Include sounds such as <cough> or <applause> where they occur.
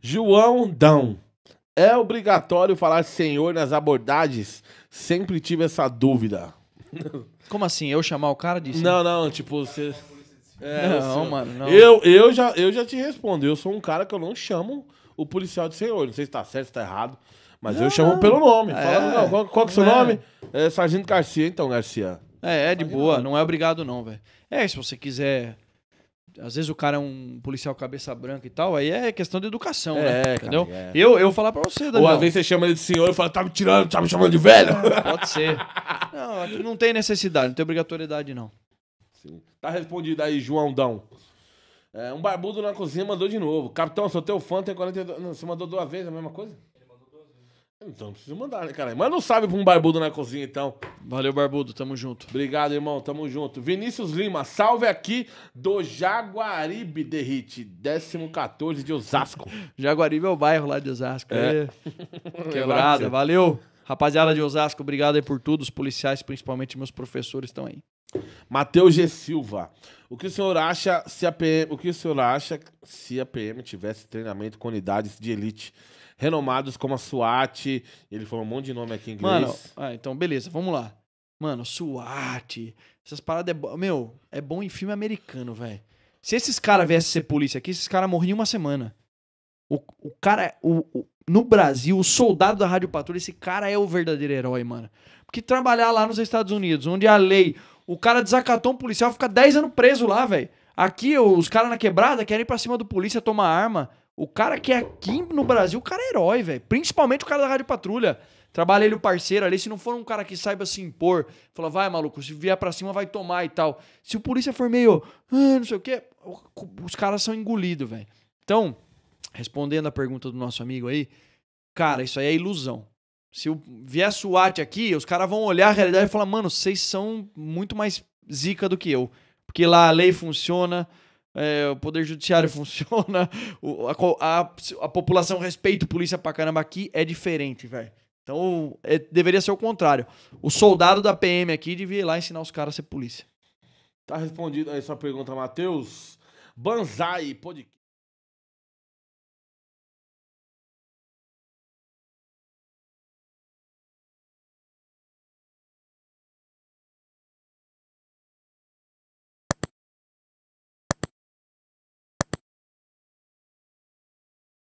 João Dão. É obrigatório falar senhor nas abordagens? Sempre tive essa dúvida. <laughs> Como assim? Eu chamar o cara de senhor? Não, não, tipo, você. É, não, senhor. mano, não. Eu, eu, já, eu já te respondo. Eu sou um cara que eu não chamo o policial de senhor. Não sei se tá certo, se tá errado. Mas não, eu chamo pelo nome. É, não, qual, qual que é o seu é. nome? É Sargento Garcia, então, Garcia. É, é de boa. Não é obrigado, não, velho. É, se você quiser às vezes o cara é um policial cabeça branca e tal, aí é questão de educação, é, né? Cara, Entendeu? É. Eu, eu vou falar pra você, Daniel. Ou às vezes você chama ele de senhor e fala, tá me tirando, tá me chamando de velho. É, pode ser. Não, aqui não tem necessidade, não tem obrigatoriedade, não. Sim. Tá respondido aí, João Dão. É, um barbudo na cozinha mandou de novo. Capitão, sou teu fã, tem 42. Não, você mandou duas vezes a mesma coisa? Então não precisa mandar, né, cara? Mas não sabe pra um barbudo na cozinha, então. Valeu, barbudo. Tamo junto. Obrigado, irmão. Tamo junto. Vinícius Lima, salve aqui do Jaguaribe de 14 de Osasco. <laughs> Jaguaribe é o bairro lá de Osasco. É. é. <laughs> Quebrada. Valeu. Rapaziada de Osasco, obrigado aí por tudo. Os policiais, principalmente meus professores, estão aí. Matheus G. Silva. O que o senhor acha se a PM, o que o senhor acha se a PM tivesse treinamento com unidades de elite? renomados como a SWAT. Ele falou um monte de nome aqui em inglês. Mano, ah, então beleza, vamos lá. Mano, SWAT, essas paradas é bo... Meu, é bom em filme americano, velho. Se esses caras viessem ser polícia aqui, esses caras morriam em uma semana. O, o cara. O, o, no Brasil, o soldado da Rádio Patrulha, esse cara é o verdadeiro herói, mano. Porque trabalhar lá nos Estados Unidos, onde a lei. O cara desacatou um policial, fica 10 anos preso lá, velho. Aqui, os caras na quebrada querem ir pra cima do polícia tomar arma. O cara que é aqui no Brasil, o cara é herói, velho. Principalmente o cara da Rádio Patrulha. Trabalha ele o parceiro ali. Se não for um cara que saiba se impor, fala, vai maluco, se vier pra cima vai tomar e tal. Se o polícia for meio, ah, não sei o quê, os caras são engolidos, velho. Então, respondendo a pergunta do nosso amigo aí, cara, isso aí é ilusão. Se vier SWAT aqui, os caras vão olhar a realidade e falar, mano, vocês são muito mais zica do que eu. Porque lá a lei funciona, é, o poder judiciário é. funciona, <laughs> o, a, a, a, população respeita polícia pra caramba aqui, é diferente, velho. Então, é, deveria ser o contrário. O soldado da PM aqui devia ir lá ensinar os caras a ser polícia. Tá respondido aí sua pergunta, Matheus. Banzai Podcast.